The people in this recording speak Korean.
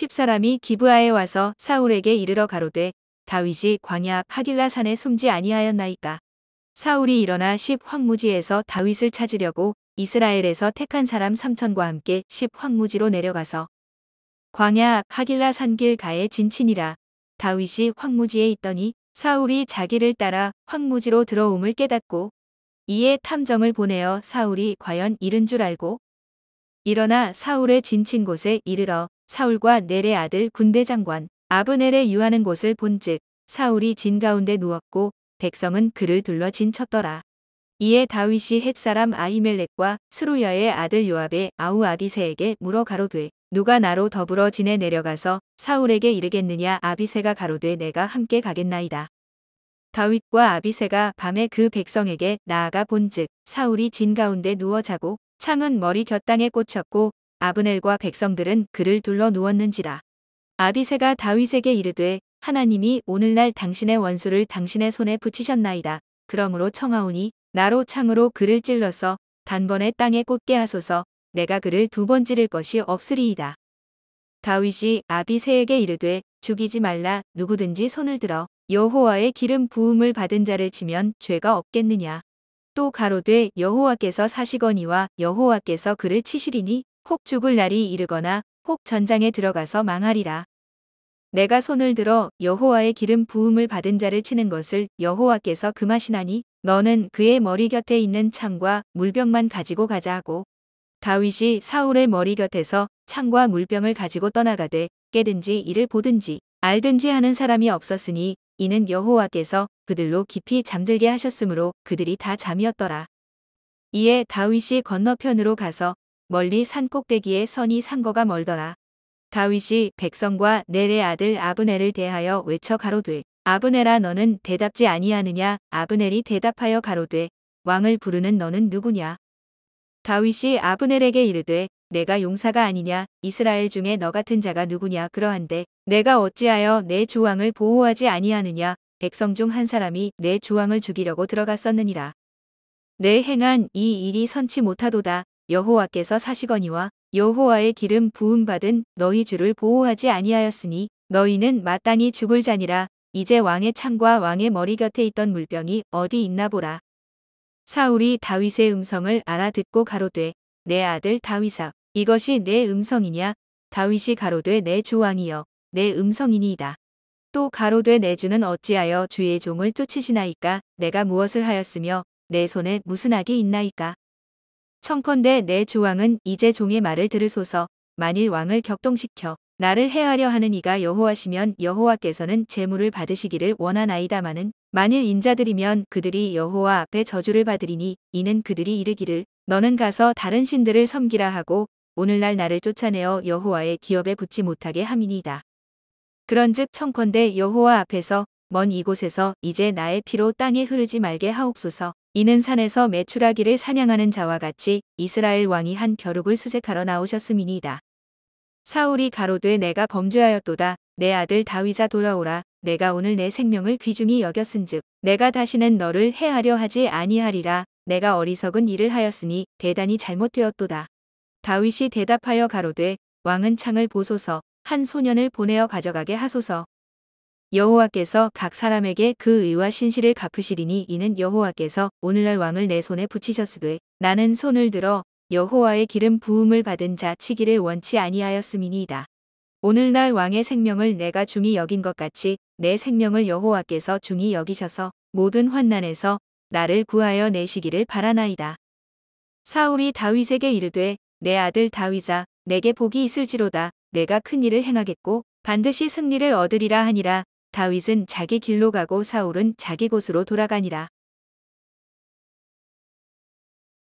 1 0사람이기부하에 와서 사울에게 이르러 가로되 다윗이 광야 파길라 산에 숨지 아니하였나이까. 사울이 일어나 1 0 황무지에서 다윗을 찾으려고 이스라엘에서 택한 사람 삼천과 함께 1 0 황무지로 내려가서 광야 파길라 산길 가에 진친이라 다윗이 황무지에 있더니 사울이 자기를 따라 황무지로 들어옴을 깨닫고 이에 탐정을 보내어 사울이 과연 이른 줄 알고 일어나 사울의 진친 곳에 이르러 사울과 넬의 아들 군대 장관 아브넬의 유하는 곳을 본즉 사울이 진 가운데 누웠고 백성은 그를 둘러 진쳤더라. 이에 다윗이 햇사람 아히멜렉과 스루야의 아들 요압의 아우 아비세에게 물어 가로되 누가 나로 더불어 지내 내려가서 사울에게 이르겠느냐 아비세가 가로되 내가 함께 가겠나이다. 다윗과 아비세가 밤에 그 백성에게 나아가 본즉 사울이 진 가운데 누워 자고 창은 머리 곁땅에 꽂혔고 아브넬과 백성들은 그를 둘러 누웠는지라. 아비세가 다윗에게 이르되 하나님이 오늘날 당신의 원수를 당신의 손에 붙이셨나이다. 그러므로 청하오니 나로 창으로 그를 찔러서 단번에 땅에 꽂게 하소서 내가 그를 두 번 찌를 것이 없으리이다. 다윗이 아비세에게 이르되 죽이지 말라 누구든지 손을 들어 여호와의 기름 부음을 받은 자를 치면 죄가 없겠느냐. 또 가로되 여호와께서 사시거니와 여호와께서 그를 치시리니 혹 죽을 날이 이르거나 혹 전장에 들어가서 망하리라. 내가 손을 들어 여호와의 기름 부음을 받은 자를 치는 것을 여호와께서 금하시나니 너는 그의 머리 곁에 있는 창과 물병만 가지고 가자 하고 다윗이 사울의 머리 곁에서 창과 물병을 가지고 떠나가되 깨든지 이를 보든지 알든지 하는 사람이 없었으니 이는 여호와께서 그들로 깊이 잠들게 하셨으므로 그들이 다 잠이었더라. 이에 다윗이 건너편으로 가서 멀리 산 꼭대기에 선이 산거가 멀더라. 다윗이 백성과 넬의 아들 아브넬을 대하여 외쳐 가로되 아브넬아 너는 대답지 아니하느냐 아브넬이 대답하여 가로되 왕을 부르는 너는 누구냐 다윗이 아브넬에게 이르되 내가 용사가 아니냐 이스라엘 중에 너 같은 자가 누구냐 그러한데 내가 어찌하여 내 조왕을 보호하지 아니하느냐 백성 중 한 사람이 내 조왕을 죽이려고 들어갔었느니라 내 행한 이 일이 선치 못하도다 여호와께서 사시거니와 여호와의 기름 부음 받은 너희 주를 보호하지 아니하였으니 너희는 마땅히 죽을 자니라 이제 왕의 창과 왕의 머리 곁에 있던 물병이 어디 있나 보라 사울이 다윗의 음성을 알아듣고 가로되 내 아들 다윗아 이것이 내 음성이냐 다윗이 가로되 내 주왕이여 내 음성이니이다 또 가로되 내 주는 어찌하여 주의 종을 쫓으시나이까 내가 무엇을 하였으며 내 손에 무슨 악이 있나이까 청컨대 내 주왕은 이제 종의 말을 들으소서 만일 왕을 격동시켜 나를 해하려 하는 이가 여호와시면 여호와께서는 재물을 받으시기를 원하나이다마는 만일 인자들이면 그들이 여호와 앞에 저주를 받으리니 이는 그들이 이르기를 너는 가서 다른 신들을 섬기라 하고 오늘날 나를 쫓아내어 여호와의 기업에 붙지 못하게 함이니이다. 그런즉 청컨대 여호와 앞에서 먼 이곳에서 이제 나의 피로 땅에 흐르지 말게 하옵소서. 이는 산에서 메추라기를 사냥하는 자와 같이 이스라엘 왕이 한 벼룩을 수색하러 나오셨음이니이다. 사울이 가로되 내가 범죄하였도다. 내 아들 다윗아 돌아오라. 내가 오늘 내 생명을 귀중히 여겼은즉 내가 다시는 너를 해하려 하지 아니하리라. 내가 어리석은 일을 하였으니 대단히 잘못되었도다. 다윗이 대답하여 가로되 왕은 창을 보소서 한 소년을 보내어 가져가게 하소서 여호와께서 각 사람에게 그 의와 신실을 갚으시리니 이는 여호와께서 오늘날 왕을 내 손에 붙이셨으되 나는 손을 들어 여호와의 기름 부음을 받은 자 치기를 원치 아니하였음이니이다. 오늘날 왕의 생명을 내가 중히 여긴 것 같이 내 생명을 여호와께서 중히 여기셔서 모든 환난에서 나를 구하여 내시기를 바라나이다. 사울이 다윗에게 이르되 내 아들 다윗아 내게 복이 있을지로다 내가 큰 일을 행하겠고 반드시 승리를 얻으리라 하니라 다윗은 자기 길로 가고 사울은 자기 곳으로 돌아가니라.